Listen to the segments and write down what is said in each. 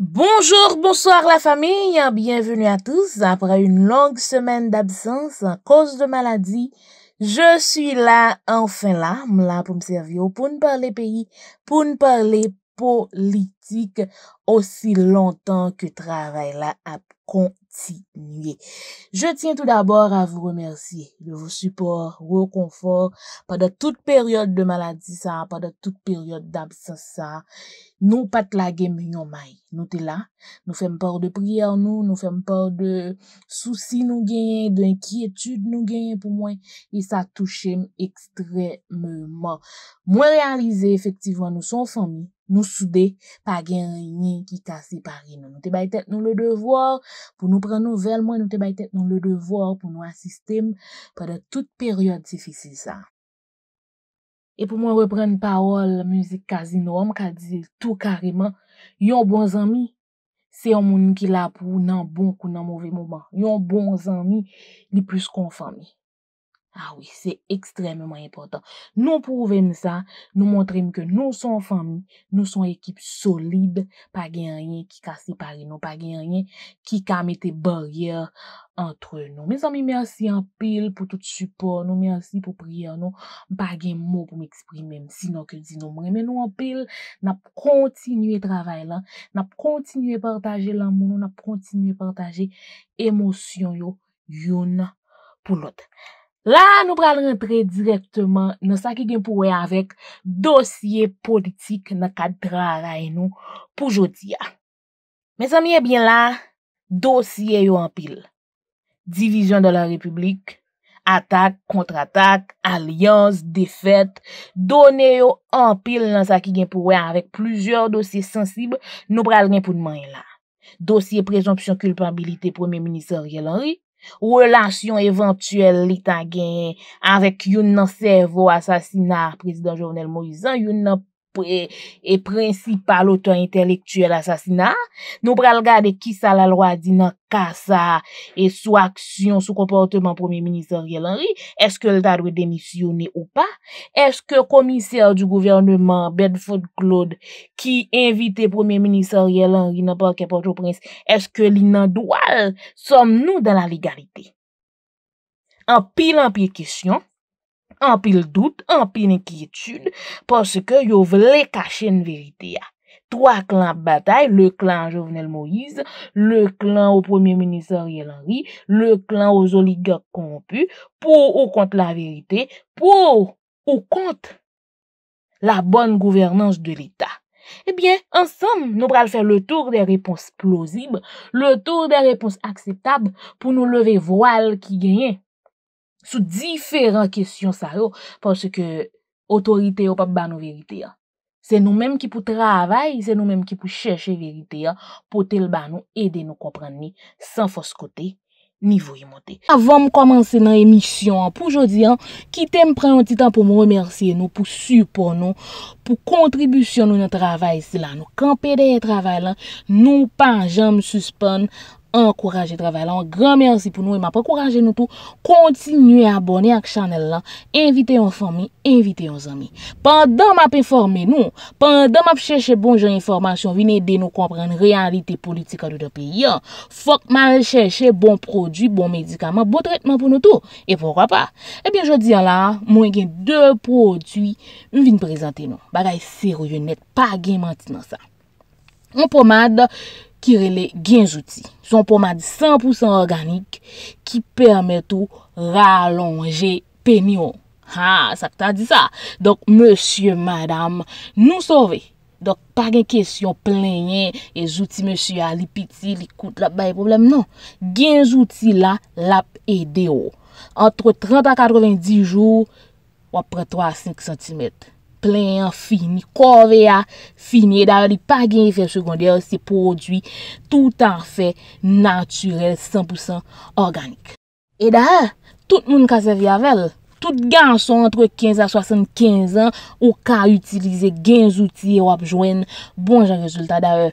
Bonjour, bonsoir la famille, bienvenue à tous. Après une longue semaine d'absence à cause de maladie, je suis là, enfin là, là pour me servir, pour nous parler pays, pour nous parler politik osi lontan ke travay la ap kontinye. Je tient tout d'abord a vou remersi de vou support, reconfort pa da tout peryote de maladi sa, pa da tout peryote d'absens sa. Nou pat la gen myon may. Nou te la, nou fem par de prier nou, nou fem par de souci nou genyen, d'enkyetude nou genyen pou mwen e sa touche m ekstremement. Mwen realize efektivwa nou son fami, Nou soude pa gen yin ki tasi pa gen nou. Nou te bay tet nou le devor pou nou pren nou vel mwen. Nou te bay tet nou le devor pou nou asistem. Pwede tout peryode sifisi sa. E pou mwen repren paol müzik kazi nou. Mwen ka di tout kariman. Yon bon zami se yon moun ki la pou nan bon kou nan mouvi mouman. Yon bon zami li pwes kon fan mi. Awi, ah se ekstrememan importan. Nou pou ven sa, nou montrem ke nou son fami, nou son ekip solib, pa gen yon yon ki kase pari nou, pa gen yon yon ki kamete barye entre nou. Men sa mi mersi anpil pou tout support nou, mersi pou priya nou, mpa gen mou pou m eksprime msi nou ke di non, nou mwen. Men nou anpil na kontinye travay lan, na kontinye partaje lan moun, na kontinye partaje emosyon yo yon pou lote. La nou pral rentre direktman nan sa ki gen pou we avèk dosye politik nan kad dra aray nou pou jodi ya. Men san miye eh bin la, dosye yo anpil. Divijon de la republik, atak, kontratak, aliyans, defet, donye yo anpil nan sa ki gen pou we avèk plujer dosye sensib nou pral rentre pou dmanye la. Dosye prejomption kulpabilite premier minister Yelanri, ou relasyon eventuel li tagyen avek yon nan servo asasinar prezident jounel Moisan, yon nan e prinsipal otan intelektuel asasina? Nou pral gade ki sa la lwa di nan kasa e sou aksyon, sou komporteman premier minister Yelanri? Eske lta dwe demisyouni ou pa? Eske komiser du gouvernement Bedford Claude ki invite premier minister Yelanri nan pake porto prins? Eske li nan dual? Som nou dan la legalite? An pilan piye kisyon, anpil dout, anpil nkietude, porske yo vle kache n verite ya. Troa klan batay, le klan Jovenel Moïse, le klan ou Premier Ministre Yelanri, le klan ou Zoligak Kompu, pou ou kont la verite, pou ou kont la bonne gouvernance de l'Etat. Ebyen, eh ansam, nou pral fè le tour de repons plosib, le tour de repons akseptab pou nou leve voal ki genye. Sou diferent kesyon sa yo, pwoske otorite yo pa ban nou verite ya. Se nou menm ki pou travay, se nou menm ki pou cheshe verite ya, pou tel ban nou, ede nou kompren ni, san fos kote, ni vou imote. Avonm komanse nan emisyon, pou jodi an, kite m pre yon titan pou m remersye nou, pou supon nou, pou kontribusyon nou nan travay sila nou. Kan pede yon travay lan, nou pan jan m suspon nou, an kouraje travay lan, gran mersi pou nou e ma pa kouraje nou tou, kontinu e abone ak chanel lan, invite yon fami, invite yon zami. Pandan ma pe informe nou, pandan ma pe chèche bon jen informasyon, vine de nou komprene realite politika louta pe yon, fok ma chèche bon prodwi, bon medikaman, bon trètman pou nou tou, e pwokwa pa. Ebyen eh jodi yon lan, mwen gen dè prodwi vin prezante nou. Bagay serou yon net, pa gen manti nan sa. Mwen pomade, kirele genjouti. Son pouman di 100% organik ki permet ou ralonge penyon. Ha, sakta di sa. Donk, monsye, madame, nou sove. Donk, pa gen kesyon plenye e jouti monsye a li piti, li koute, la baye problem, non. Genjouti la, lap e deyo. Antre 30 a 90 jou, wapre 3 a 5 cm. plen, fini, kovea, ah, fini, eda ou li pa gen efek sekondi ou se podwi tout an fe naturel, 100% organik. E da ou, tout moun ka se vi avel, tout gen son entre 15 a 75 an ou ka utilize gen zouti ou apjwen, bon jan rezultat da ou.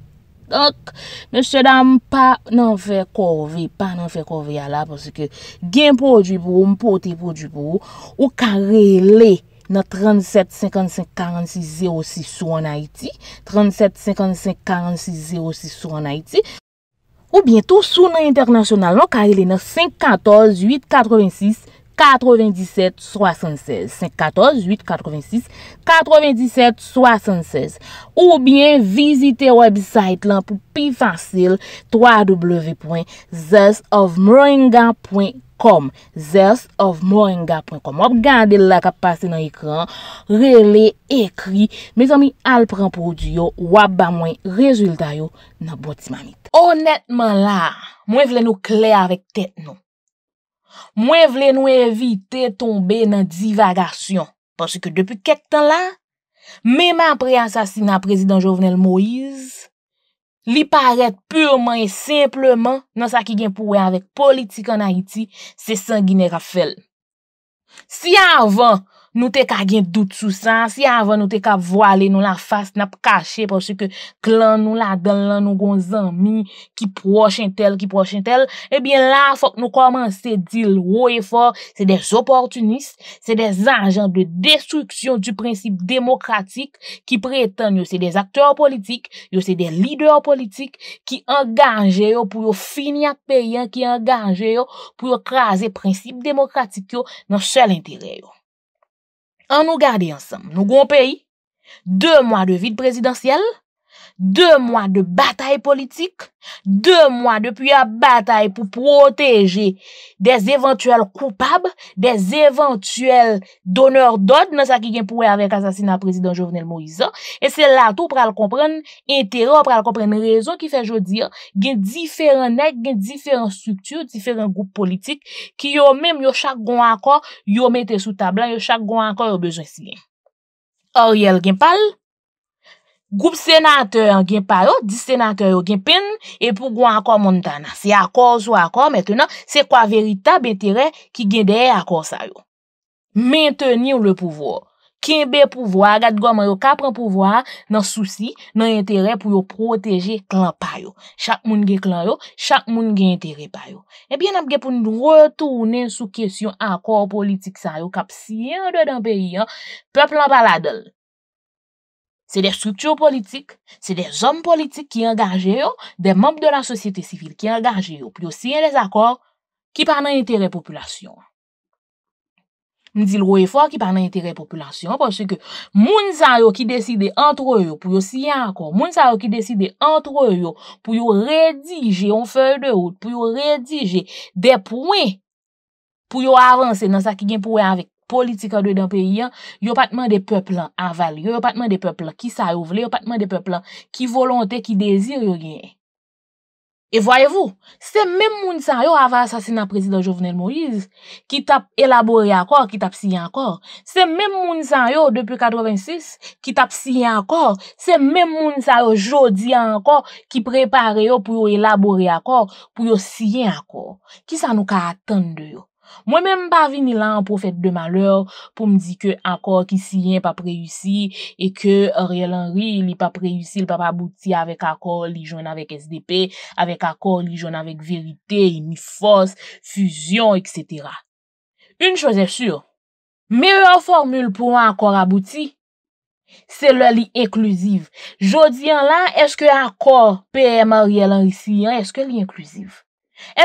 Donk, mèche dam pa nan fè korve, pa nan fè korve ya la, pòsè ke gen pò djibou, mpote pò djibou, ou karele nan 37-55-46-06 sou anayti, 37-55-46-06 sou anayti, ou bientou sou nan internasyonal nan karele nan 5-14-8-86-06, 9776 514 886 9776 Ou bien, visite website lan pou pi fansil www.theelsofmoringa.com theelsofmoringa.com Wap gande la ka pase nan ekran rele, ekri Me zomi al pran pou diyo wap ba mwen rezulta yo nan botimanit Honetman la, mwen vle nou kle avèk tèt nou mwen vle nou evite tombe nan divagasyon porsi ke depi ket tan la mèman pre-ansasina prezident Jovenel Moïse li paret pureman e simpleman nan sa ki gen pouwe avek politik an Haiti se sangine Rafel. Si avan Nou te ka gen dout sou san, si avan nou te ka voale nou la fas nap kache porsi ke klan nou la den lan nou gon zanmi ki prochen tel, ki prochen tel, e eh bin la fok nou komanse dil woye for, se de zoportunist, se de zanjan de destruksyon du prinsip demokratik ki preten yo se de zaktor politik, yo se de lider politik ki enganje yo pou yo finya peyen ki enganje yo pou yo kraze prinsip demokratik yo nan sel entere yo. an nou gade ansam nou goun peyi, 2 mwa de vide prezidentyal, De mwa de batay politik, de mwa de pya batay pou proteje de eventuel koupab, de eventuel doner dod, nan sa ki gen pouwe avek asasina prezident Jovenel Moïse. E se la tou pral kompren interyon, pral kompren rezon ki fe jo dir, gen diferan ek, gen diferan struktur, diferan goup politik, ki yo men yo chak gwen akor, yo men te sou tablan, yo chak gwen akor yo bezwen si gen. Or yel gen pal, Goup senatèren gen par yo, disenatèren yo gen pin, epou gwen akor moun tana. Se akor sou akor, metenon, se kwa veritab entere ki gen dey akor sa yo. Mènteni ou le pouvoir. Ken be pouvoir, gade gwa man yo kapran pouvoir nan souci, nan entere pou yo proteje klan pa yo. Chak moun gen klan yo, chak moun gen entere pa yo. Ebyen eh ap gen pou nou retounen sou kesyon akor politik sa yo, kap si yon doy dan peyi yo, plop lan pa la dol. Se de stryptyo politik, se de zom politik ki engaje yo, de mob de la sosyete sivil ki engaje yo, pou yo siyen les akor ki pa nan entere populasyon. Ni di lou e fwa ki pa nan entere populasyon, pou yo siyen akor, pou yo siyen akor, pou yo redije, pou yo redije de pouen pou yo avanse nan sa ki gen pouen avik. politika dwe dan peyi an, yo patman de pepl an aval, yo patman de pepl an ki sa youvle, yo patman de pepl an ki volonte, ki dezir yo genye. E voyevo, se men moun san yo aval sasina prezident Jovenel Moïse, ki tap elabore akor, ki tap siye akor, se men moun san yo depi 86, ki tap siye akor, se men moun san yo jodi akor, ki prepare yo pou yo elabore akor, pou yo siye akor. Ki san nou ka atende yo? Mwen menm pa vini lan pou fèt de maleur pou mdi ke akor ki siyen pa preyussi e ke Ariel Henry li pa preyussi, li pa pa bouti avèk akor li joun avèk SDP, avèk akor li joun avèk verite, ni fos, fuzyon, etc. Un chòzè sur, mè yon formül pou an akor abouti, se lè li eklusiv. Jodi an lan, eske akor PM Ariel Henry siyen, eske li eklusiv?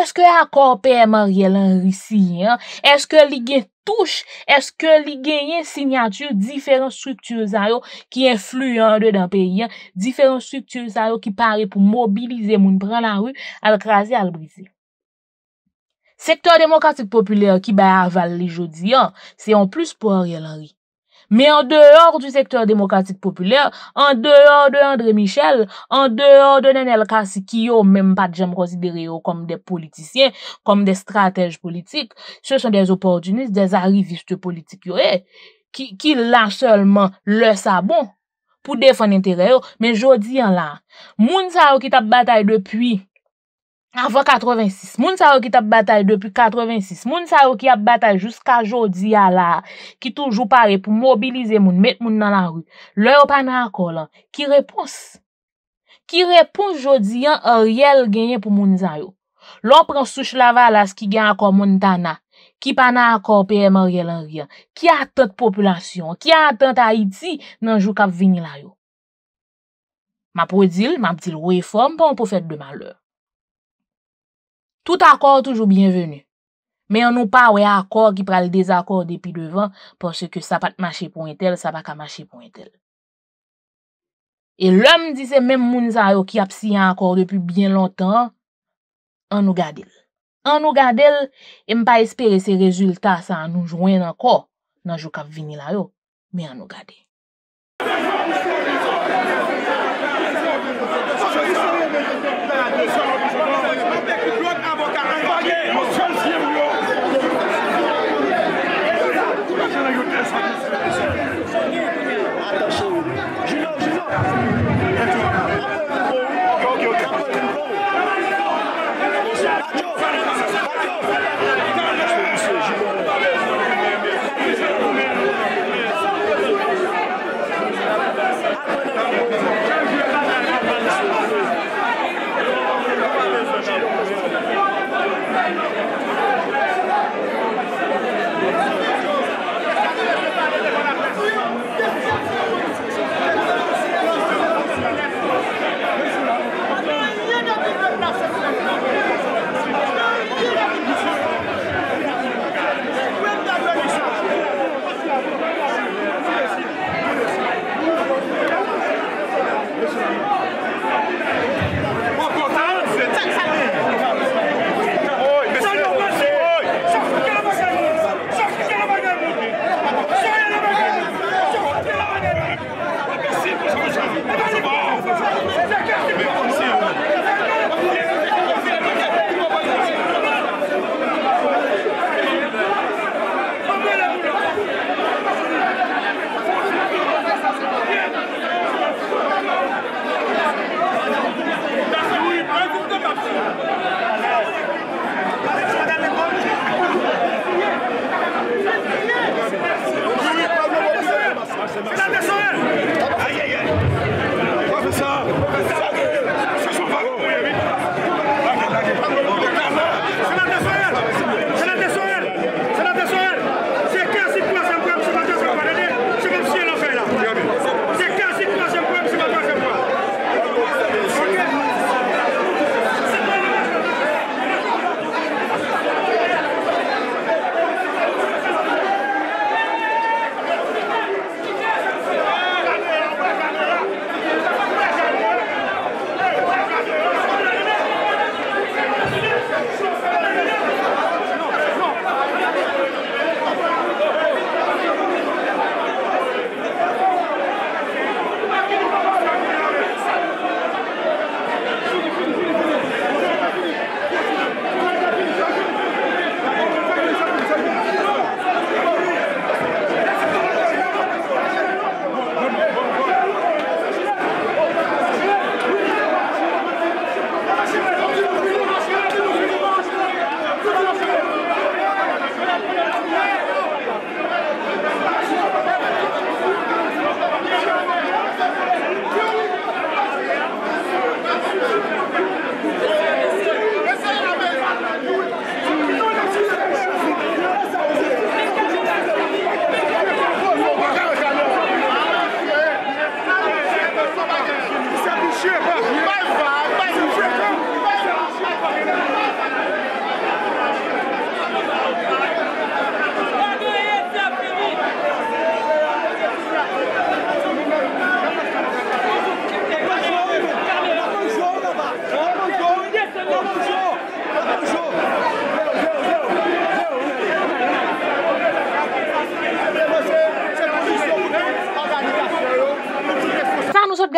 Eske akor P.M. E Ariel Henry si yon? Eske li gen touche? Eske li gen yon sinyature diferans struktur zayon ki enflu yon de dan peyi yon? Diferans struktur zayon ki pare pou mobilize moun pran nan rou, al krasi, al brisi. Sektor demokratik popüler ki bay aval li jodi yon, se yon plus pou Ariel Henry. Me an deor du sektor demokratik populer, an deor de André Michel, an deor de Nenel Kassi ki yo menm pat jem konsidere yo kom de politisyen, kom de stratej politik, se son de zoportunist, de zari viste politik yo e, ki la solman le sabon pou defan entere yo. Men jodi an la, moun sa yo ki tap batay depuy. Afwa 86, moun sa ou ki tap batay depi 86, moun sa ou ki ap batay jouska jodi a la ki toujou pare pou mobilize moun, met moun nan la ru. Lè ou pa nan akor lan, ki repons? Ki repons jodi an an riel genye pou moun zayou? Lè ou pren souche laval as ki gen akor moun tana, ki pa nan akor pèm an riel an rien? Ki a tante populasyon, ki a tante Haiti nan jou kap vini layou? Ma pou dil, ma pou dil, ou e form pou an pou fèt de ma lè? Tout akor toujou bienvenu. Men anou pa we akor ki pral dezakor depi devan porsi ke sa pat mache pointel, sa baka mache pointel. E lèm disè men moun zaryo ki ap si an akor depi bien lontan, anou gade. Anou gade, em pa espere se rezultat sa anou jwen anko nan jou kap vini laryo, men anou gade.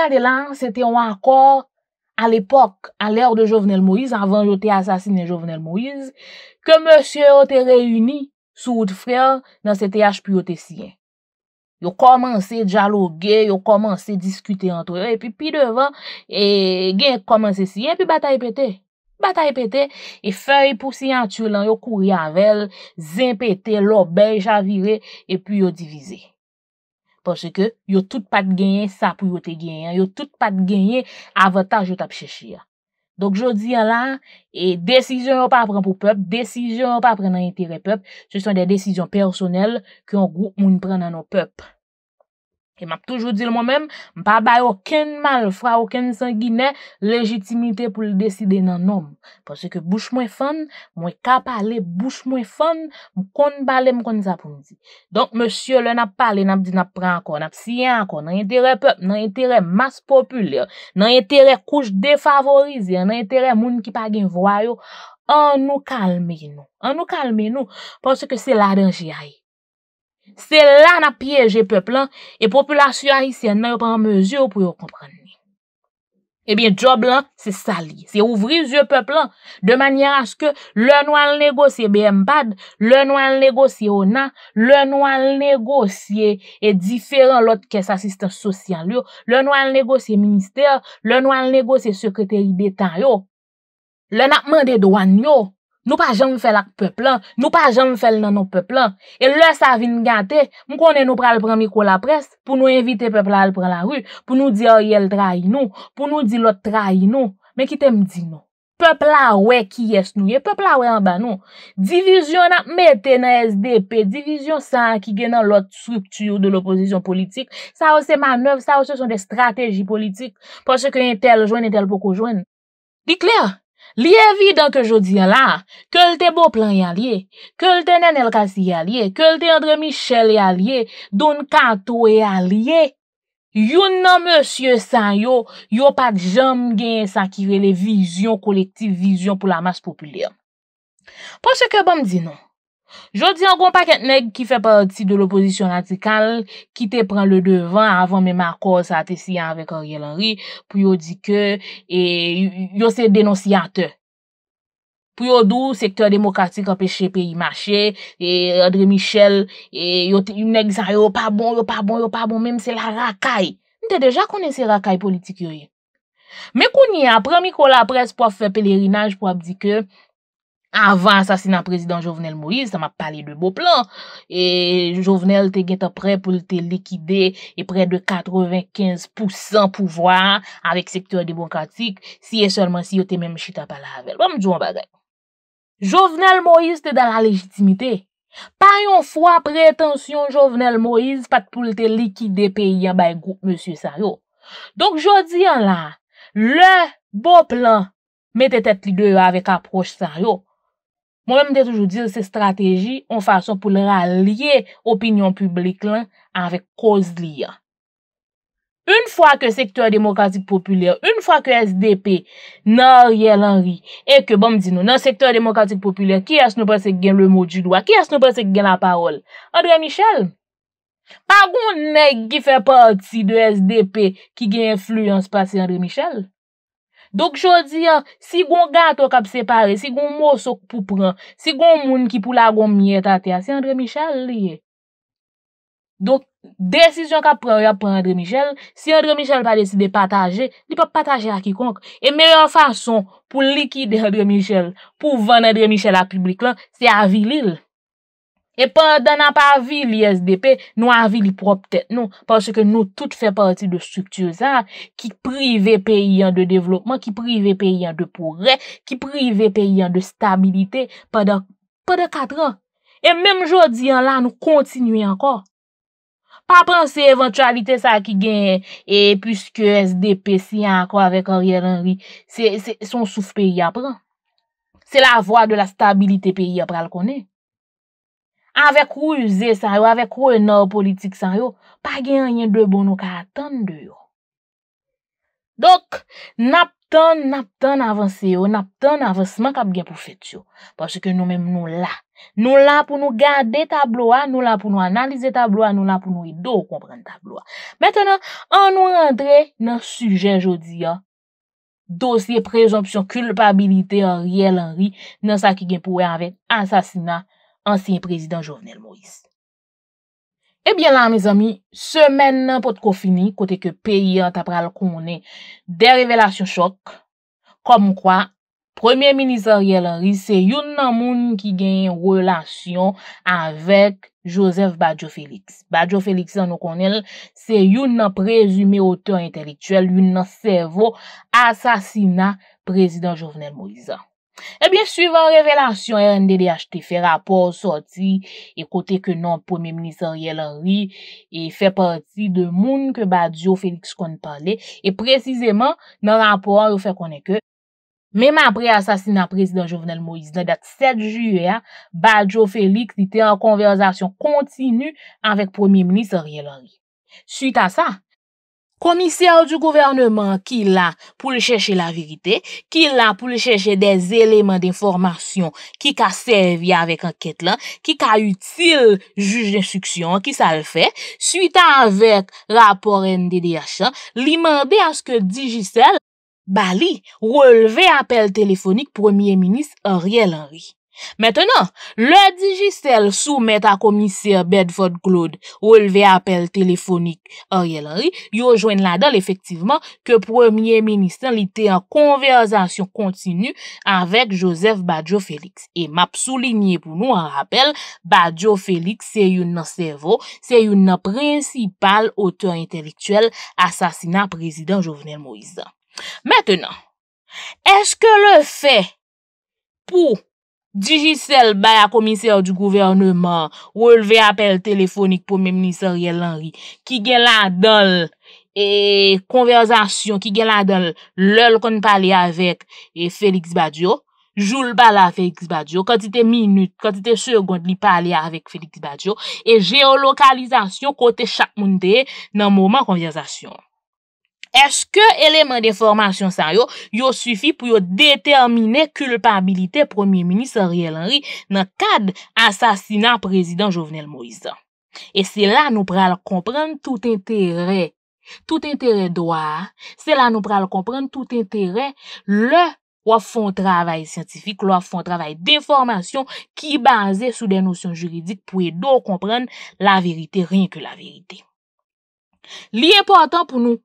de lan, se te wakor al epok, al er de Jovenel Moïse avan yo te asasine Jovenel Moïse ke monsye yo te reyuni sou wout frel nan se te yaj pi yo te siyen. Yo komanse djalogue, yo komanse diskute antre yo, epi pi devan gen komanse siyen, epi batay pete, batay pete e fey pou siyen tchou lan, yo kouri avel, zin pete, lo bej avire, epi yo divize. porsè ke yo tout pat genyen sa pou yo te genyen. Yo tout pat genyen avataj yo tap chèchè. Donk jodi an lan, e desisyon wap apren pou pep, desisyon wap apren nan intere pep, se son de desisyon personel ki an goup moun pren nan nou pep. E map toujou dil mwen men, mpa bay ouken mal, fwa ouken sangine, legitimite pou li deside nan nom. Pwese ke bouch mwen fon, mwen kap ale, bouch mwen fon, mkon balen mkon zapounzi. Donk msye, lè nap pale, nap di nap pran kon, nap siyan kon, nan yon tere pep, nan yon tere mas populye, nan yon tere kouj defavorize, nan yon tere moun ki pa gen vwayo, an nou kalme nou. An nou kalme nou, pwese ke se la denji aye. Se la na pyeje peplan, e populasyon ay sè nè yon pen mèzyon pou yon komprenn. E eh bin, job lan, se sali. Se ouvri yon peplan, de manyan aske le nou al negosye BMPAD, le nou al negosye ONA, le nou al negosye e diferan lot kè sa sistem sosyal yon, le nou al negosye minister, le nou al negosye sekretèri detan yon, le nou apman de doan yon, Nou pa janm fel ak pepla, nou pa janm fel nan nou pepla. E lè sa vin gante, mwen konen nou pral prami kou la pres, pou nou invite pepla al pral la rü, pou nou di a oh, yel tra yi nou, pou nou di lot tra yi nou. Men ki te mdi nou, pepla wè ki yes nou, yè pepla wè an ban nou. Divisyon nan metè nan SDP, divisyon san ki gen nan lot strukturo de l'oposisyon politik, sa ou se manov, sa ou se son de strategi politik. Pon se ke yon tel jwen, yon tel poko jwen. Dik lè a? Li evi dan ke jodi ala, ke lte bo plan yalye, ke lte nen el kasi yalye, ke lte André Michel yalye, Don Kato yalye, yon nan Monsie San yo, yo pat jom gen saki vele vizyon, kolektiv vizyon pou la mas populye. Pas se ke bom di nou. Jodi an kon pa ket neg ki fe parti de l'oposisyon antikal, ki te pran le devan avan men makos a te siyan vek Ariel Henry, pou yo di ke, e, yo se denonsi ate. Pou yo dou, sektor demokratik apèche peyi mache, e, Andre Michel, e, yo neg san, yo pa bon, yo pa bon, yo pa bon, menm se la rakay. Nte deja konen se rakay politik yo ye. Men konye, apremi kon la pres pou ap fe pelerinaj pou ap di ke, Avan sa sinan prezident Jovenel Moïse, sa ma pali de bo plan. E Jovenel te geta pre pou te likide e pre de 95% pouvwa avik sektor demokratik si e solman si yo te menm chita pala avel. Vam bon, djou an bagay. Jovenel Moïse te da la legitimite. Payon fwa pretensyon Jovenel Moïse pat pou te likide pe yabay group Monsie Saryo. Donk jo di an la, le bo plan mette tet li de yo avik aproche Saryo. moun remde toujou dir se strategi an fason pou lera liye opinyon publik lan anvek koz liya. Un fwa ke sektor demokratik populye, un fwa ke SDP nan rye lan ri, e ke bom di nou nan sektor demokratik populye ki as nou prese gen le mou djidwa, ki as nou prese gen la parol, André Michel? Par goun nek ki fe parti de SDP ki gen influence pati André Michel? Dok chou di ya, si goun gato kap separe, si goun mousok pou pran, si goun moun ki pou la goun miye tatea, si André Michel liye. Dok, desisyon kap pran ya pran André Michel, si André Michel pa deside pataje, li pa pataje a kikonk. E meyon fason pou likide André Michel, pou vane André Michel a publik lan, se avilil. E pandan an pa vi li SDP, nou an vi li prop tèt nou. Pansè ke nou tout fè parti de struktuzan ki prive pe yon de devlopman, ki prive pe yon de progrè, ki prive pe yon de stabilite padan 4 an. E mèm jodi an la nou kontinuye anko. Pa pensè eventualite sa ki genye, e pyske SDP si anko avèk oryèl anri, se son souf pe yon apren. Se la vwa de la stabilite pe yon aprel konè. avek ou yuze san yo, avek ou yonor e politik san yo, pa gen yon yon debon nou ka atan de yo. Dok, nap ton, nap ton avanse yo, nap ton avansman kap gen pou fet yo. Pwase ke nou mem nou la. Nou la pou nou gade tablo a, nou la pou nou analize tablo a, nou la pou nou idou komprende tablo a. Meten an, an nou rentre nan sujen jodi ya, dosye prezoption, kulpabilite, an riel an ri, nan sa ki gen pou we avet, ansasina, ansyen prezident Jovenel Moïse. Ebyen eh la, me zami, semen nan pot ko fini, kote ke peyi an tapral konen, de revelasyon chok, kom kwa, premier minister Yelan Ri, se yon nan moun ki gen yon relasyon avek Joseph Bajo Felix. Bajo Felix an nou konen, se yon nan prezime ote entelektuel, yon nan servo asasina prezident Jovenel Moïse an. Ebyen eh suiv an revelasyon RNDDHT fè rapor soti e kote ke non Prominis Ariella Ri e fè parti de moun ke Badjo Felix kon pale e prezizeman nan rapor ou fè kon eke. Mem apre asasina Prezident Jovenel Moïse le dat 7 juer, Badjo Felix ite an konversasyon kontinu anvek Prominis Ariella Ri. Suit an sa. Komisèl du gouvernement ki la pou le chèche la virite, ki la pou le chèche des elemen d'informasyon ki ka sèvi avèk anket lan, ki ka util juj d'instruksyon ki sa l fè, suite avèk rapor NDDH, li mandè aske digisèl bali, relevé apèl telefonik premier-ministre Riel Henry. Mètènan, le dijistel sou met akomisye Bedford-Claude ou elve apel telefonik Ariel Henry, yo jwen ladal efektivman ke premier ministèl ite an konversasyon kontinu avèk Joseph Badiou-Félix. E map sou linye pou nou an apel, Badiou-Félix se yon nan servo, se yon nan prinsipal oteur intelektuel asasina prezident Jovenel Moïse. Dijisèl bay a komisèw di gouvernèman, wèl ve apèl telefonik pou mèm nisè rèl anri, ki gen la dal e konversasyon, ki gen la dal lèl kon palè avèk e Félix Badiou, joul bala Félix Badiou, kontite minute, kontite seconde li palè avèk Félix Badiou, e geolokalizasyon kote chak moun de nan mouman konversasyon. Eske elemen de formasyon sa yo, yo sufi pou yo determine kulpabilite Premier Ministre Riel Henry nan kad asasinan prezident Jovenel Moïse. E se la nou pral kompren tout interè, tout interè doa, se la nou pral kompren tout interè le wafon travay scientifique, wafon travay de formasyon ki baze sou den nosyon juridik pou e do kompren la verite, rien ke la verite. Li important pou nou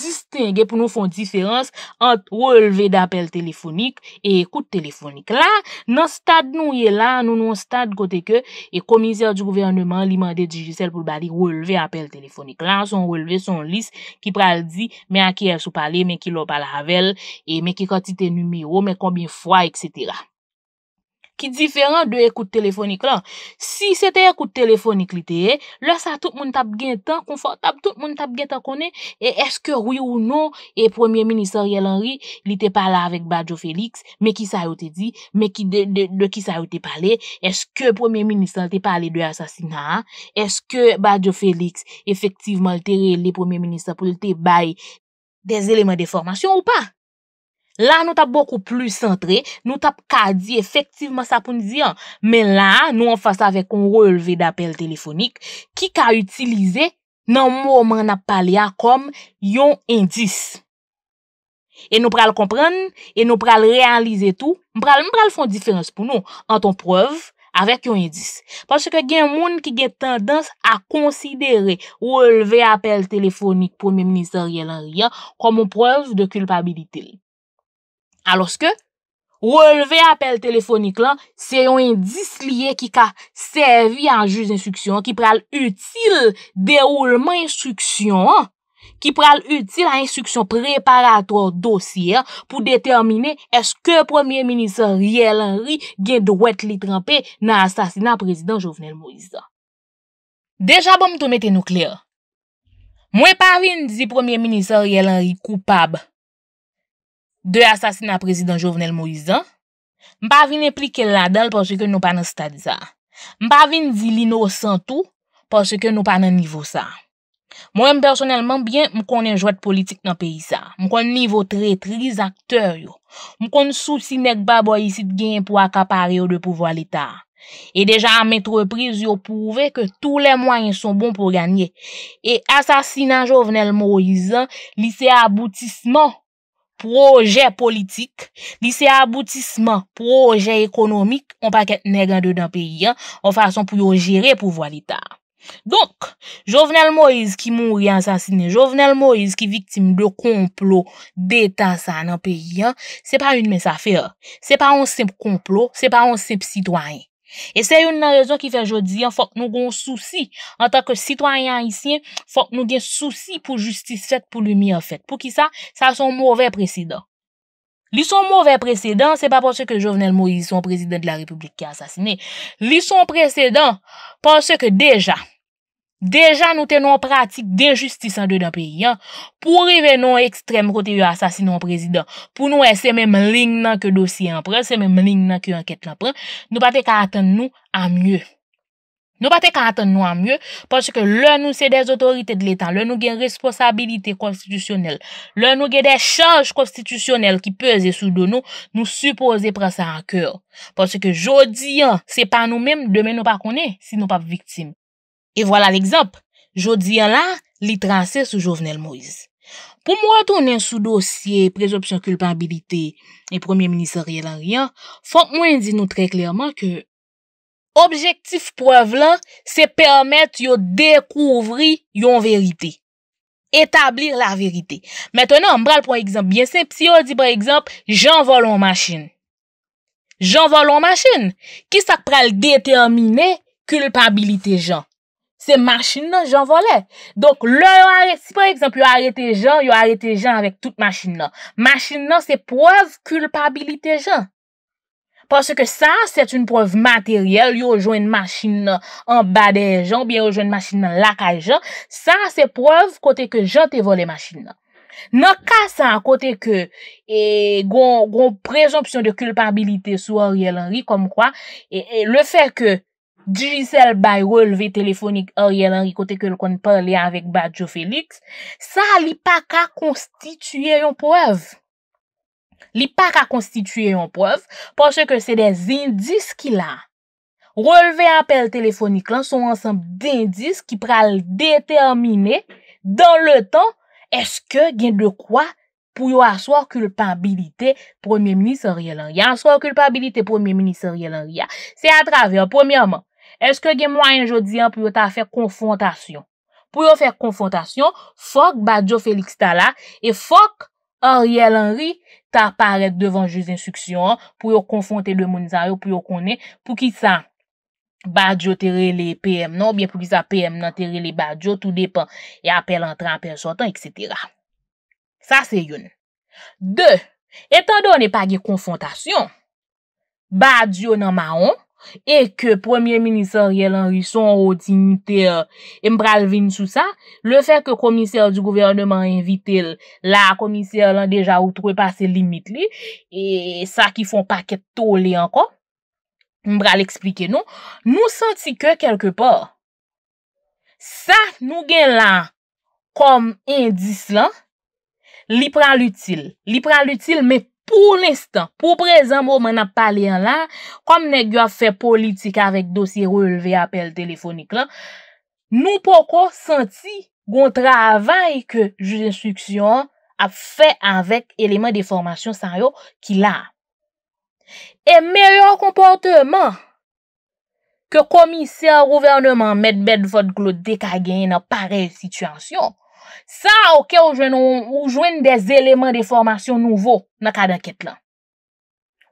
distingè pou nou fon diferans ant wèlve d'apèl telefonik e kout telefonik. La, nan stad nou ye la, nou nan stad kote ke, e komizèr di gouvernement li mandè di jisele pou bari wèlve apèl telefonik. La, son wèlve, son lis ki pral di, mè a kèyè sou palè, mè ki lò pala avèl, e mè ki konti te numero, mè kombien fwa, etc. Ki diferan de ekout telefonik lan. Si se te ekout telefonik li te, lò sa tout moun tap gen tan konfortab, tout moun tap gen tan konen, e eske rwi ou nou e Premier Ministre Yel Henry li te pala avèk Bajo Félix, me ki sa yo te di, me ki de ki sa yo te pale, eske Premier Ministre li te pale de asasina, eske Bajo Félix efektivman li te rele Premier Ministre pou li te baye des elemen de formasyon ou pa? La nou tap bokou plu sentre, nou tap ka di efektivman sa pou nizian. Men la nou an fasa vek kon releve d'apel telefonik ki ka utilize nan mouman ap palea kom yon indis. E nou pral kompran, e nou pral realize tou, mpral mpral fon diferans pou nou an ton preuve avek yon indis. Pache ke gen moun ki gen tendans a konsidere releve apel telefonik pou men minister yel an riyan kom moun preuve de kulpabilite li. Aloske, woleve apel telefonik lan, se yon indis liye ki ka servi an juz instruksyon, ki pral util derouleman instruksyon, ki pral util an instruksyon preparator dosye pou determine eske Premier Ministre Riel Henry gen dwet li trempè nan asasinan Prezident Jovenel Moïse. Deja bon mtoumete nou kler. Mwen parvin di Premier Ministre Riel Henry koupab. de asasina prezident Jovenel Moizan, m pa vin implike la dal porsè ke nou pa nan stadi sa. M pa vin zilino san tou porsè ke nou pa nan nivou sa. Mwen m personelman, m konen jwad politik nan peyi sa. M konen nivou tre, tre zaktor yo. M konen sou si nek ba boyisit gen pou akapare yo de pouvo al eta. E deja a met repriz yo pouve ke tou le mwen son bon pou ganye. E asasina Jovenel Moizan, li se aboutisman Proje politik, li se aboutisman, proje ekonomik, an pa ket negande dan peyi an, an fason pou yo jere pou voalita. Donk, Jovenel Moïse ki mouri ansasine, Jovenel Moïse ki viktim de komplo deta sa nan peyi an, se pa yon mes afer, se pa yon semp komplo, se pa yon semp sitwanyen. E se yon nan rezon ki fè jodi, fòk nou goun souci, an tanke sitwanyan isyen, fòk nou gen souci pou justice fèt pou lumi an fèt. Pou ki sa, sa son mouvè presèdant. Li son mouvè presèdant, se pa pòsè ke Jovenel Moïse son presèdant de la Republik ki asasine. Li son presèdant, pòsè ke deja, Deja nou tenon pratik de justis non an de dan peyi an, pou rive non ekstrem kote yo asasinon prezident, pou nou ese men mling nan ke dosye an pren, se men mling nan ke anket lan pren, nou pate ka aten nou an mye. Nou pate ka aten nou an mye, pwase ke lè nou se de otorite de letan, lè nou gen responsabilite konstitusyonel, lè nou gen de chanj konstitusyonel ki peze sou do nou, nou suppose prese an kèr. Pwase ke jodi an, se pan nou mèm, deme nou pa konè, si nou pa viktim. Et voilà l'exemple. Je dis yon la, li transe sou Jovenel Moïse. Pou mwen tonen sou dosye, prezoption kulpabilite, et premier ministeriel en rien, fok mwen di nou trey klerman ke objektif prevelan, se permette yo dekouvri yon verite. Etablir la verite. Mettene, mbral pou ekzamp, bien semp, si yo di pou ekzamp, jen volon machine. Jen volon machine. Ki sak pral determine kulpabilite jan? se machin nan jan vole. Donk le yo arete, si pre eksemp, yo arete jan, yo arete jan avèk tout machin nan. Machin nan se preuve kulpabilite jan. Pase ke sa, set un preuve materyel, yo joen machin nan an ba de jan, biye yo joen machin nan lakajan. Sa se preuve kote ke jan te vole machin nan. Nan ka sa kote ke e gon prejompsyon de kulpabilite sou ori el anri, kom kwa, e le fe ke Dijisel bay releve telefonik a riyel anri kote ke l koni pale avek Bajo Felix, sa li pa ka konstituye yon poev. Li pa ka konstituye yon poev, pwase ke se de zindis ki la. Releve apel telefonik lan son ansam dindis ki pral determine dan le tan eske gen de kwa pou yo aswa kulpabilite premi menis a riyel anri. Aswa kulpabilite premi menis a riyel anri. Se atrave a premi amon. Eske gen mwen jodi an pou yo ta fe konfrontasyon? Pou yo fe konfrontasyon, fok badjo feliks ta la, e fok oryel anri ta paret devan ju zin suksyon, pou yo konfronte le moun zaryo, pou yo konen, pou ki sa badjo tere le PM non, ou bien pou ki sa PM nan tere le badjo, tout depan, e apel an tran, apel chotan, etc. Sa se yon. De, etan do ne pa ge konfrontasyon, badjo nan ma on, E ke premier minisor ye lan rison ou dinite mbral vin sou sa, le fe ke komiseur di gouvernement invite la komiseur lan deja ou touwe pase limit li, e sa ki fon paket to li anko, mbral explike nou, nou santi ke kelke por, sa nou gen lan kom indis lan, li pran l'util, li pran l'util me pou. Pou l'instant, pou prezant moun man ap pale an la, kom nek yo a fe politik avek dosye releve apel telefonik la, nou poko senti goun travay ke ju jinstruksyon a fe avek elemen de formasyon san yo ki la. E meyor kompote man ke komise an rouvernman met bet vod klo dek agen nan parel situasyon, Sa ou ke ou jwen des elemen de formasyon nouvo na kada ket lan.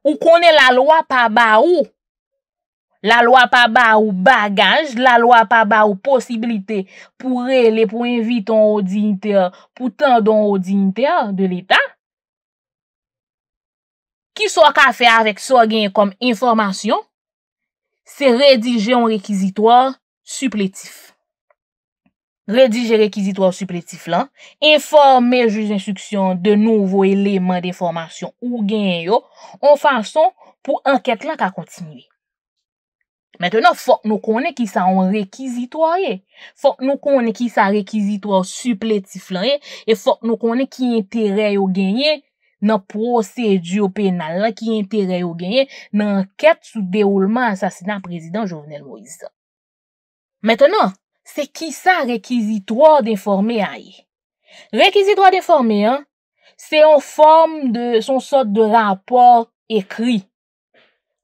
Ou kone la lwa pa ba ou. La lwa pa ba ou bagaj. La lwa pa ba ou posibilite pou re le pou inviton ou digniteur pou tendon ou digniteur de l'Etat. Ki sou ak a fe avèk sou agen kom informasyon, se redije an rekizitoar supletif. redije rekizitwa ou supletif lan, informe juj instruksyon de nouvo eleman de informasyon ou genye yo, ou fason pou anket lak a kontinye. Metenon, fok nou konen ki sa an rekizitwa ye, fok nou konen ki sa rekizitwa ou supletif lan ye, e fok nou konen ki entere yo genye nan prosedyo penal la, ki entere yo genye nan anket sou dehoulman asasinan prezident Jovenel Moïse. Metenon, Se ki sa rekizitwa d'informe a ye? Rekizitwa d'informe an, se an form de son sot de rapor ekri.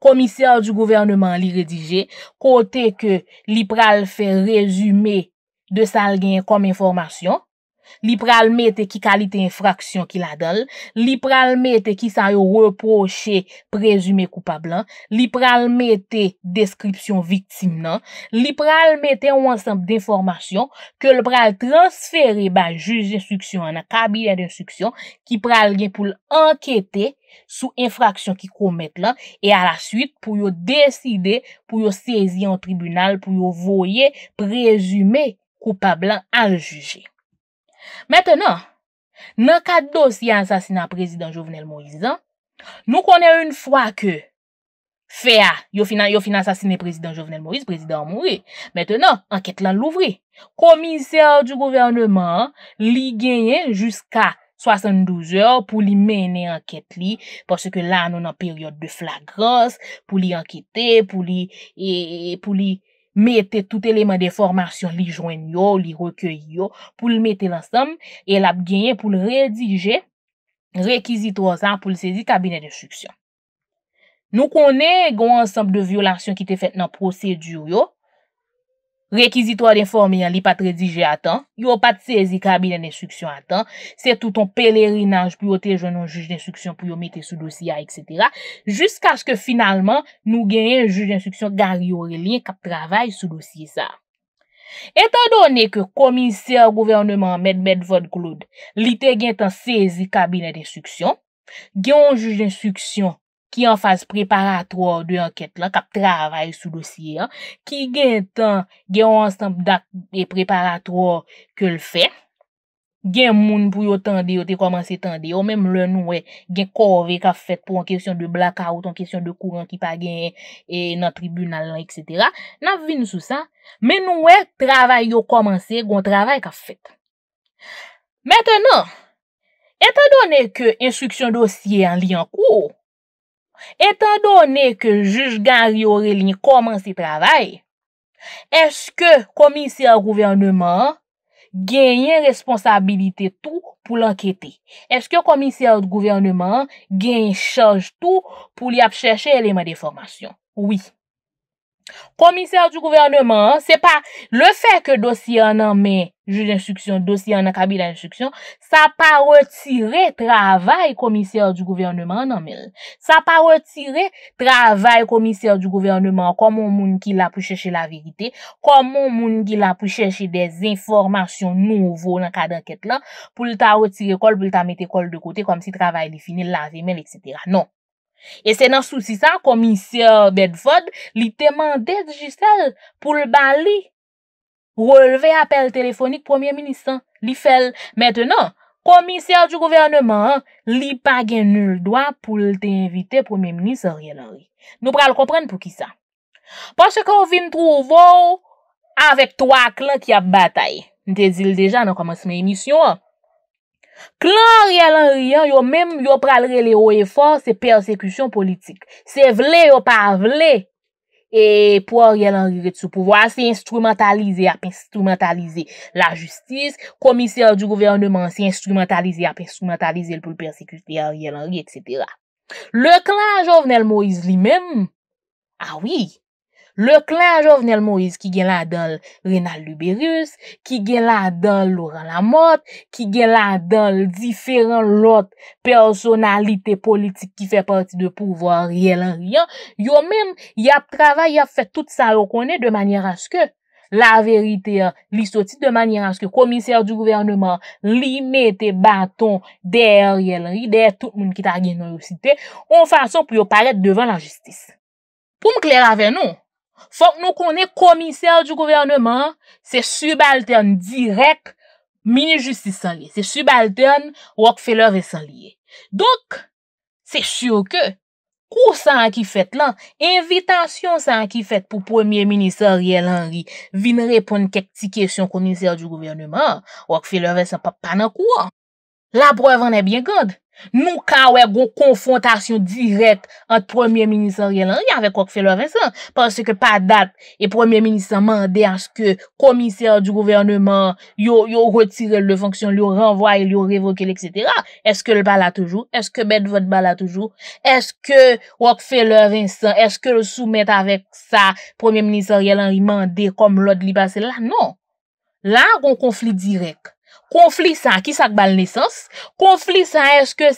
Komisyar du gouvernement li redije, kote ke lipral fe rezume de salgen kom informasyon. Li pral mette ki kalite infraksyon ki la dal, li pral mette ki san yo reproche prezume koupa blan, li pral mette deskripsyon viktim nan, li pral mette yo ansanp deformasyon ke li pral transfere ba juz instuksyon an akabilya de instuksyon ki pral gen pou l anketi sou infraksyon ki koumet lan e a la suite pou yo deside, pou yo sezi an tribunal, pou yo voye prezume koupa blan al juje. Mètè nan, nan ka dos ya ansasina prezidant Jovenel Moïse, nou konè yon fwa ke fea yo fin ansasine prezidant Jovenel Moïse, prezidant Mouré, mètè nan, anket lan louvre, komisèr di gouvernement li genye jusqu'a 72 or pou li mène anket li, porsè ke la anon an peryote de flagrance pou li anketè, pou li... E, e, mette tout elemen de formasyon li jwen yo, li rekyo yo pou li mette lansam e lap genye pou li redije rekizit wazan pou li sedi kabine de suksyon. Nou konen gwen ansam de vyolasyon ki te fet nan prosedyu yo, Rekizito ad informe yon li pat redije atan, yon pat sezi kabine d'instruksyon atan, se touton peleri nanj pou yote joun yon juj d'instruksyon pou yon mete sou dosye a, etc. Jusk aske finalman nou genye yon juj d'instruksyon gari yon relien kap travay sou dosye sa. Eta donen ke komisye a gouvernement met met vod kloud, li te gen tan sezi kabine d'instruksyon, gen yon juj d'instruksyon, ki an fase preparator de anket la, kap travay sou dosye an, ki gen tan gen an stamp dat e preparator ke l fè, gen moun pou yo tande yo te komanse tande yo, menm lè nou e gen kove ka fèt pou an kesyon de blaka ou an kesyon de kouran ki pa gen e, nan tribunal an, etc. Nan vin sou sa, men nou e travay yo komanse, gon travay ka fèt. Mètè nan, etan donè ke instruksyon dosye an li an kou, Etan donè ke juj Gari Orelini koman se pravay, eske komisyar gouvernement genyen responsabilite tou pou l'ankete? Eske komisyar gouvernement genyen chanj tou pou li ap chèche eleman de formasyon? Oui. Komisèr di gouverneman, se pa le fè ke dosye ananmen, jouj d'instruksyon, dosye anan kabide d'instruksyon, sa pa retire travay komisèr di gouverneman non, ananmel. Sa pa retire travay komisèr di gouverneman, koman moun ki la pou chèche la verite, koman moun ki la pou chèche de zinformasyon nouvo nan kade anket lan, pou lta retire kol, pou lta mette kol de kote, kom si travay li finil la vermel, etc. Non. E se nan souci sa, komisyar Bedford li temande jisel pou l bali releve apel telefonik premier ministran. Li fel. Metenon, komisyar di governman li pagen nul doa pou l te invite premier ministran. Nou pral kompren pou ki sa. Paske kon vin trouvo avik 3 klak ya batay. Ni te zil deja nan komanse men emisyon an. Klan Ariel Henry, yo mèm yo pralre le oye for, se persekution politik. Se vle yo pa vle, e pou Ariel Henry retsu pouvoa, se instrumentalize ap instrumentalize la justice. Komisèr di gouvernement se instrumentalize ap instrumentalize l pou persekute Ariel Henry, etc. Le klan Jovenel Moise li mèm, a wii. Le klan Jovenel Moïse ki gen la adol Rinald Louberius, ki gen la adol Laurent Lamotte, ki gen la adol diferent lot personalite politik ki fe parti de pouvoir yel ryan, yo men, ya travay, ya fe tout sa rokone de manyer aske la verite ya lisoti, de manyer aske komisèr di gouvernement li mette baton der yel ryan, der tout moun ki ta gen yo citè, on fason pou yo paret devan la jistis. Pou m kler ave nou? Fonk nou konen komiser di gouverneman, se subaltern direk mini-justis san liye. Se subaltern wak feleve san liye. Donk, se syo ke, kou sa an ki fet lan, evitansyon sa an ki fet pou premier-ministre Ariel Henry vin repon kakti kesyon komiser di gouverneman wak feleve san pa panan kwa. La brev anè bien gande. Nou ka wè gon konfrontasyon direk ant premier minister yè lan riyan wèk wèk fè lò Vincent. Pansè ke pa dat, e premier minister mandè aske komisèr di gouvernement yo retire lè fonksyon, yo renvoye, yo revoke lè, etc. Eske lè bala toujou? Eske bèd vòt bala toujou? Eske wèk fè lò Vincent, eske lè soumèt avèk sa premier minister yè lan riyan mandè kom lòd li basè lè? Non. La, gon konflik direk. Konflisan, ki sak bal nesans? Konflisan, eske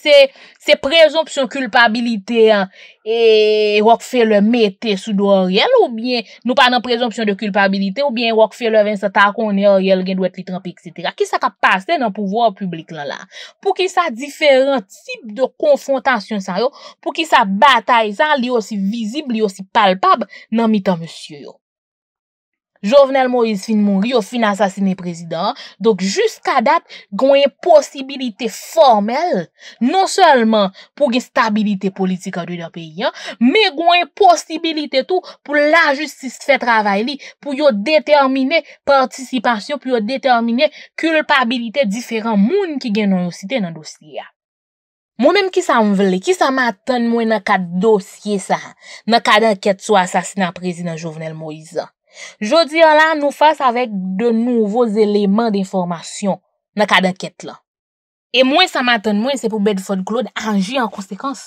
se prezoption kulpabilite an, e wak fe le mette sou do oryel, ou bien nou pa nan prezoption de kulpabilite, ou bien wak fe le ven sa ta konye oryel gen dwet li trampi, etc. Ki sak ap paste nan pouvoi ou publik lan la? Po ki sa diferent tip de konfrontasyon san yo, po ki sa batay san li osi vizib, li osi palpab nan mitan monsiyo yo. Jovenel Moïse fin moun ri, yo fin asasine prezidant. Dok, jiska dat, gwen posibilite formel, non selman pou ge stabilite politika dwi da peyi an, me gwen posibilite tou pou la justice fe travay li, pou yo determine participasyon, pou yo determine kulpabilite diferan moun ki gen nou yosite nan dosye an. Moun menm ki sa mwen vle, ki sa mwen atan mwen nan kat dosye sa, nan kadaket sou asasine prezidant Jovenel Moïse an. Jodi yon lan nou fase avek de nouvo eleman de informasyon nan kada ket la. E mwen sa maten mwen se pou Bedford Cloud anji an konsekans.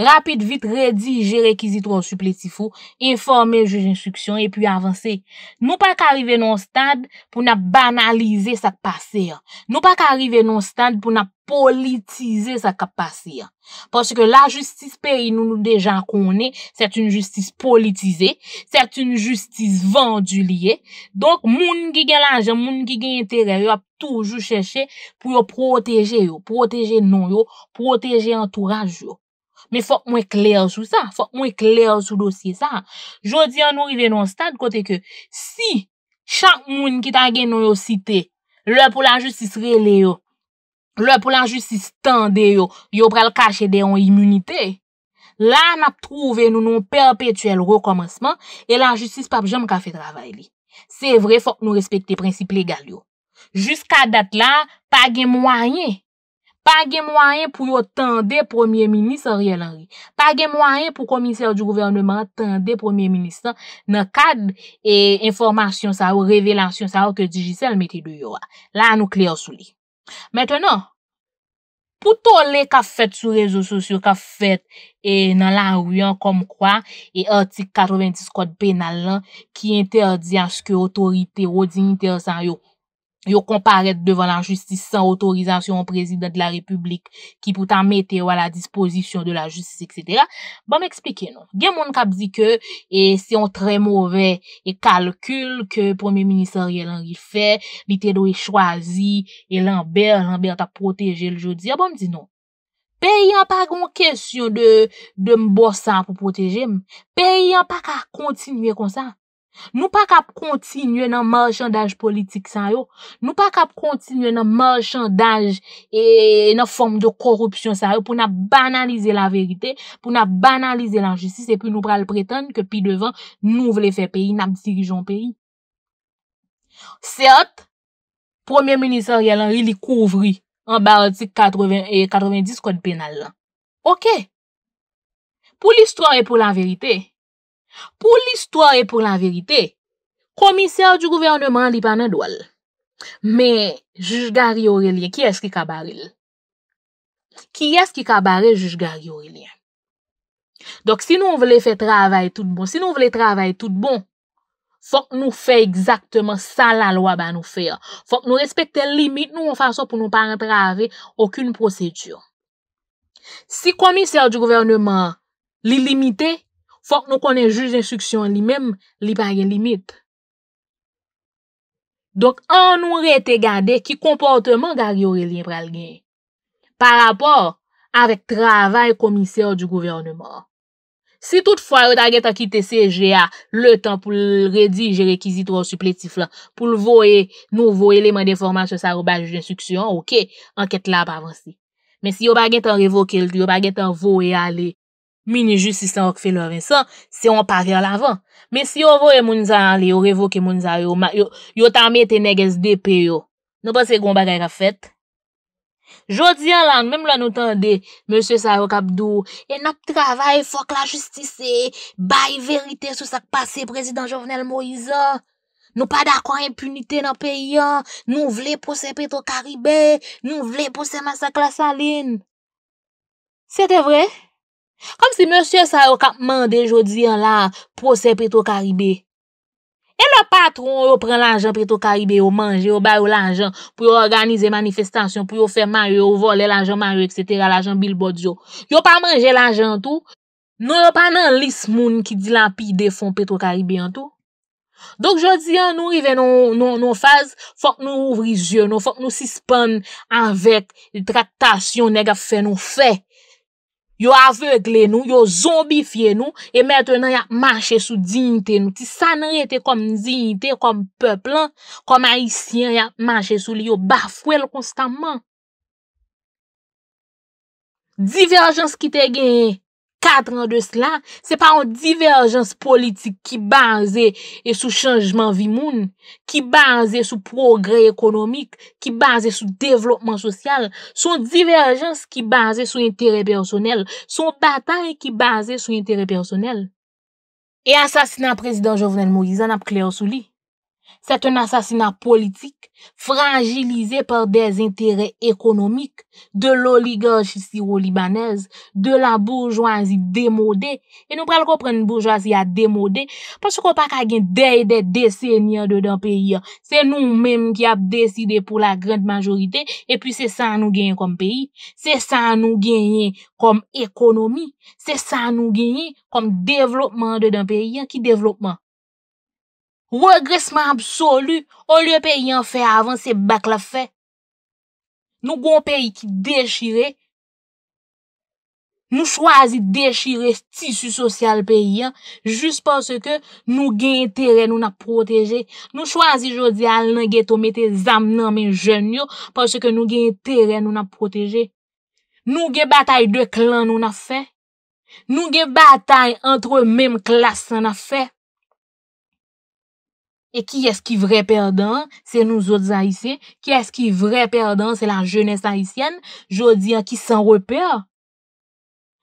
Rapit, vit, redi, jere kizi tro supletifou, informe, juj instruksyon, epi avanse. Nou pa karive non stand pou na banalize sa kap pase ya. Nou pa karive non stand pou na politize sa kap pase ya. Pwase ke la justis peri nou nou dejan konen, set un justice politize, set un justice vendulie. Donk moun ki gen lanje, moun ki gen entere, yo ap toujou cheshe pou yo proteje yo, proteje nou yo, proteje entourage yo. Men fòk mwen kler sou sa, fòk mwen kler sou dosye sa. Jodi an nou ive nou an stat kote ke si chak moun ki tangen nou yo site, lò pou lan justis rele yo, lò pou lan justis tande yo, yo pral kache de yon imunite, la nap trouve nou nou perpetuel rekomansman e lan justis pap jom ka fe travay li. Se vre fòk nou respekte prinsip legal yo. Juska dat la, tagen mwenye. Page mwayen pou yo tende Premier Ministre Riel Henry. Page mwayen pou komisèr di gouvernement tende Premier Ministre nan kad e informasyon sa ou, revelasyon sa ou ke dijisel meti do yo a. La anou kliyo sou li. Mètè nan, pou to le ka fèt sou rezo sosyo, ka fèt e nan la riyon kom kwa, e artik 90 kod penal lan ki interdi aske otorite ou dinite asan yo. yo komparet devan lan justice san otorizansyon an prezident la republik ki pou tan mette yo a la disposition de la justice, etc. Ba bon, ah, bon, non. m eksplike non. Gen moun kap di ke, e se yon tre mouve, e kalkul, ke premier minister yon rifè, li te do yon chwazi, e lan ber, lan ber ta proteje l jodi, ya ba m di non. Pe yon pa kon kesyon de m bosan pou proteje m, pe yon pa ka kontinuye konsan. Nou pa kap kontinye nan marchandaj politik sa yo, nou pa kap kontinye nan marchandaj e nan form de korupsyon sa yo pou nan banalize la verite, pou nan banalize la jesis e pou nou pral pretene ke pi devan nou vle fe peyi nan msi rijon peyi. Seot, premier minister yalan ili kouvri an barotik 90 kod penal lan. Ok, pou l'histoire pou la verite. Pou l'istwa e pou la verite, komisyar di gouvernement li pa nan doal. Me, jujgari Aurelien, ki eski kabaril? Ki eski kabaril jujgari Aurelien? Dok, si nou wole fè travay tout bon, si nou wole travay tout bon, fok nou fè exaktman sa la loa ba nou fè. Fok nou respekte limit, nou wou fè so pou nou pa antrave, okun prosedur. Si komisyar di gouvernement li limitè, Fòk nou konen juj d'instruksyon li mèm, li pa gen limit. Dok an nou rete gade ki komportèman gari yore li yon pral gen. Par apò, avèk travèl komisèr di gouvernèman. Si tout fò, yo ta gen tan ki te seje a le tan pou l redi jerekizit wò supletif la. Pou l voe, nou voe lèman d'informasyon sa roubèl juj d'instruksyon, ok, an ket la pa avansi. Men si yo ba gen tan revoke l di, yo ba gen tan voe a lè. mini justisan wak fe lor en san, se yon pari al avan. Men si yon vo yon mounza yon li, yon revok yon mounza yon, yon tanme te neges de pe yo. Non pa se yon bagay rafet. Jodi yon lang, menm la nou tan de, monsye sarok abdou, e nap travay fok la justise, bay verite sou sak pase, prezident Jovenel Moïse. Non pa da kwa impunite nan pe yon, nou vle pou se peto karibè, nou vle pou se masak la saline. Se te vre? Kom si monsye sa yo kap mande jodi an la prosè Petro Karibé. E lo patron yo pren lanjan Petro Karibé yo manje, yo bayo lanjan pou yo organize manifestasyon, pou yo fè manje, yo vole lanjan manje, etc. Lanjan bilbode yo. Yo pa manje lanjan an tou, nou yo pa nan lis moun ki di lampi defon Petro Karibé an tou. Dok jodi an nou rive nou faz fok nou ouvri zyon, fok nou sispon anvek l traktasyon nega fè nou fè. Yo avegle nou, yo zombifye nou, e mètè nan ya manche sou djignite nou. Ti sa nan rete kom djignite, kom peplan, kom haisyen, ya manche sou li yo bafwèl konstanman. Diverjans ki te genye. Katran de slan, se pa an diverjans politik ki baze e sou chanjman vi moun, ki baze sou progre ekonomik, ki baze sou devlopman sosyal, sou diverjans ki baze sou interè personel, sou batay ki baze sou interè personel. E asasina prezident Jovenel Moïse an ap kler sou li. Sèt an asasina politik, franjilize par des entere ekonomik, de l'oligarchisi ou libanez, de la bourgeoisi demode. E nou pral ko pren bourgeoisi a demode, pwè chè ko pa ka gen dey dey desenye de dan peyi an. Se nou menm ki ap deside pou la grand majorite, e pi se san nou genye kom peyi, se san nou genye kom ekonomi, se san nou genye kom devlopman de dan peyi an ki devlopman. Regresman absolu ou lye pe yon fe avan se bak la fe. Nou goun pe yon ki deshire. Nou chwazi deshire stisu sosyal pe yon jist pwase ke nou gen teren nou na proteje. Nou chwazi jodi al nan gen tome te zam nan men jen yo pwase ke nou gen teren nou na proteje. Nou gen batay de klan nou na fe. Nou gen batay antre mem klas an na fe. E ki es ki vre perdant, se nou zot zahise, ki es ki vre perdant, se la jenese haisyen, jodi an ki san reper.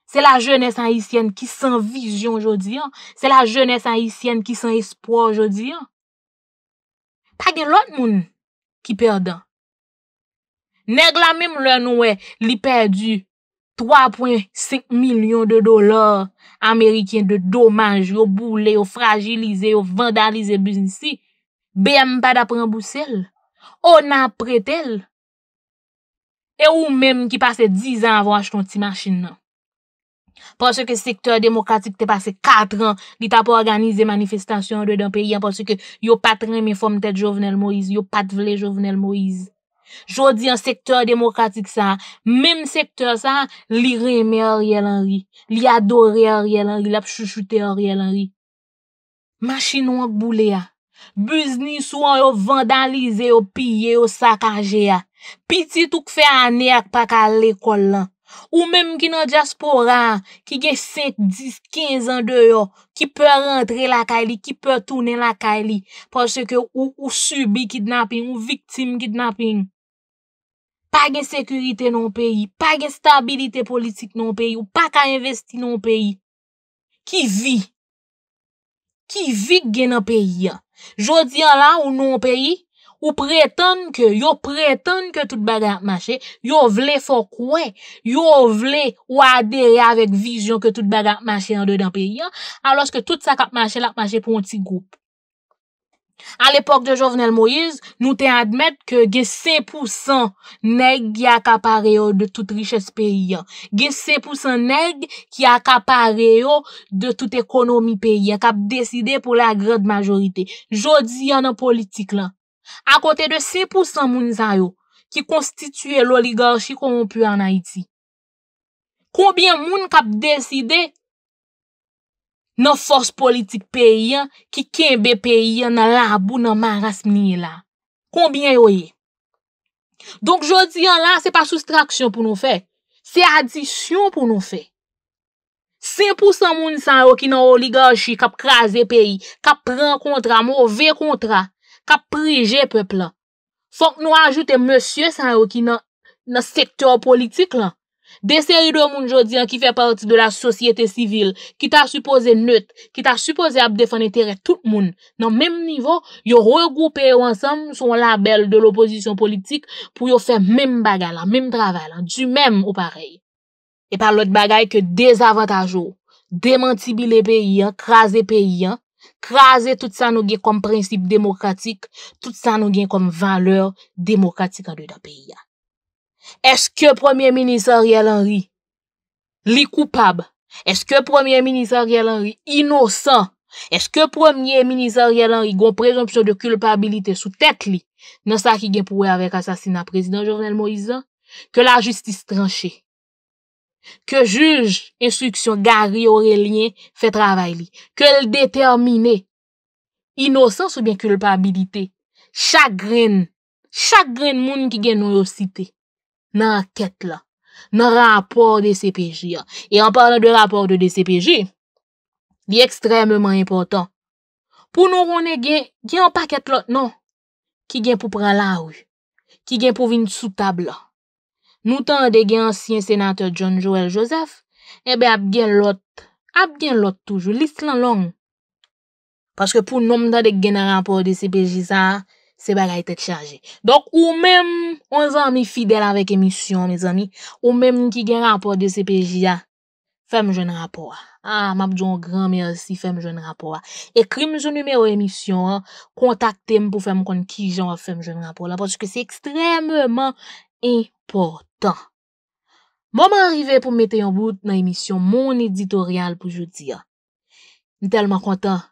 Se la jenese haisyen ki san vizyon, jodi an, se la jenese haisyen ki san espoj, jodi an. Page lot moun ki perdant. Neg la mim lè nouè, li perdu. 3.5 milyon de dolar Amerikyen de domaj yo boule, yo fragilize, yo vandalize biznisi, bem pa da pran bousel, o nan pre tel, e ou menm ki pase 10 an avanj kon ti masin nan. Ponso ke sektor demokratik te pase 4 an, li ta pou organize manifestasyon de dan peyi, ponso ke yo patren men fom tete Jovenel Moise, yo pat vle Jovenel Moise. Jodi an sektor demokratik sa, menm sektor sa, li reme a rye lan ri, li adore a rye lan ri, lap chuchute a rye lan ri. Machin wak boule a, bezni sou an yo vandalize, yo pye, yo sakaje a, pitit ou kfe ane ak pak al le kol lan. Ou menm ki nan Jaspora, ki gen 5, 10, 15 an de yo, ki pe rentre la ka li, ki pe toune la ka li, pa gen sekurite nan peyi, pa gen stabilite politik nan peyi, ou pa ka investi nan peyi, ki vi, ki vi gen nan peyi an. Jodi an lan ou nan peyi, ou preten ke, yo preten ke tout bagat mache, yo vle fokwen, yo vle ou adere avek vizyon ke tout bagat mache an de nan peyi an, aloske tout sakat mache lak mache pou an ti goup. A l'epok de Jovenel Moïse, nou te admet ke ge sepousan neg ki akapare yo de tout riches peyi ya. Ge sepousan neg ki akapare yo de tout ekonomi peyi ya, kap deside pou la grade majorite. Jodi, yon an politik la. A kote de sepousan moun zayo ki konstituye l'oligarchi konpou an Haiti. Koubyen moun kap deside? nan fos politik peyi an, ki kenbe peyi an nan labou nan maras miye la. Konbyen yo ye? Donk jodi an lan, se pa sou straksyon pou nou fe. Se adisyon pou nou fe. 5% mouni san yo ki nan oligarchi kap kraze peyi, kap pran kontra, mou ve kontra, kap prije pepla. Fonk nou ajoute monsye san yo ki nan sektor politik la. Deseri do moun jodi an ki fe part de la sosyete sivil, ki ta supose nut, ki ta supose ap defan entere tout moun, nan menm nivou, yo regoupe yo ansam son label de l'oposisyon politik pou yo fe menm bagay lan, menm travay lan, du menm ou parey. E pa lot bagay ke dezavantajou, demantibi le peyi an, krasi peyi an, krasi tout san nou gen kom prinsip demokratik, tout san nou gen kom valeur demokratik an dey da peyi an. Eske premier minister yal anri li koupab? Eske premier minister yal anri inosan? Eske premier minister yal anri gwen prejompsyon de kulpabilite sou tet li? Nansak ki gen pouwe avek asasina prezident Jornel Moisan? Ke la justice tranche? Ke juj instruksyon Gary Aurelien fe travay li? Ke l determine inosan soubyen kulpabilite? Chagrin, chagrin moun ki gen nou yo site. nan anket la, nan rapor de CPJ a. E anparnan de rapor de CPJ, di ekstremman important. Pou nou rounen gen, gen anpaket lot nan, ki gen pou pran la ou, ki gen pou vin sou tab la. Nou tan de gen ansyen senater John Joel Joseph, ebe ap gen lot, ap gen lot toujou, list lan long. Paske pou nou mda de gen nan rapor de CPJ sa a, Sebe la ete te chaje. Donk ou mem, on zan mi fidel avèk emisyon, ou mem ki gen rapor de CPJ, fem jen rapor. A, map diyon gran, mersi, fem jen rapor. Ekrim jen numero emisyon, kontakte m pou fem kon ki jen fem jen rapor la, pòchke se ekstremman important. Mò mè arrive pou mète yon bout nan emisyon, moun editorial pou jouti. Ni telman kontan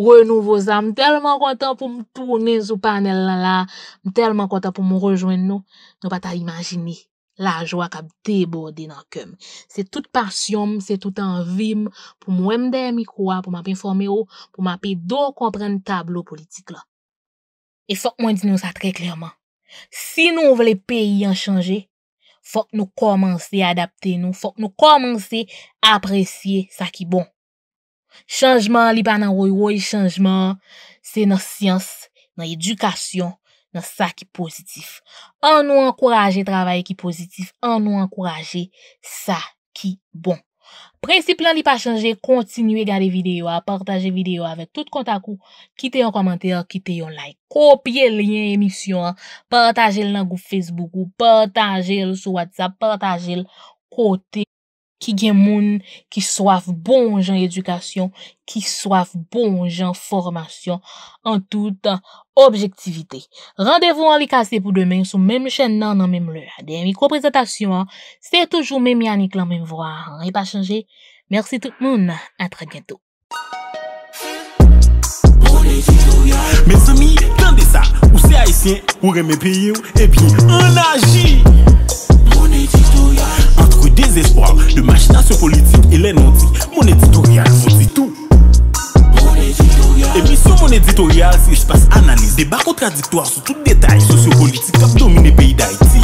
renouveau ça. Je tellement content pour me tourner sous panel là. Je tellement content pour me rejoindre nous. Nous pas imaginer la joie qui a débordé dans le cœur. C'est toute passion, c'est toute envie pour moi-même des micro, pour m'informer, pour m'aider comprendre le tableau politique là. Et faut que moi nous ça très clairement. Si nous voulons les pays en changer, faut que nous commencer à adapter nous, faut que nous commencer à apprécier ça qui est bon. Chanjman li pa nan woy woy, chanjman se nan siyans, nan edukasyon, nan sa ki pozitif. An nou ankouraje travaye ki pozitif, an nou ankouraje sa ki bon. Prinsip lan li pa chanje, kontinue gade videyo, aportaje videyo avek tout kontakou, kite yon komantere, kite yon like, kopye lyen emisyon, aportaje l nan gou Facebook ou, aportaje l sou WhatsApp, aportaje l kote. Ki gen moun, ki swaf bon jan edukasyon, ki swaf bon jan formasyon, an tout an objektivite. Randevou an li kase pou demen sou menm chen nan, nan menm le. A den mikro prezentasyon, se toujou menm yanik lan menm vwa, an repa chanje. Mersi tout moun, an tre bento. désespoir de machination politique et les Mon éditorial vous dit tout. Emisyon mon éditorial si espas analyse débat contradictoire sur tout détail detay Sosyo-politik pays d'Haïti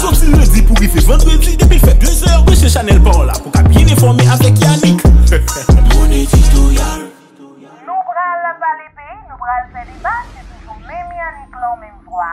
Sauf si le dit pour y faire vendredi depuis fais deux heures de chez chanel par là pour qu'à bien informer avec Yannick Mon éditorial Nous pral la pale nous nou le débat C'est toujours toujou même Yannick lan mèm vwa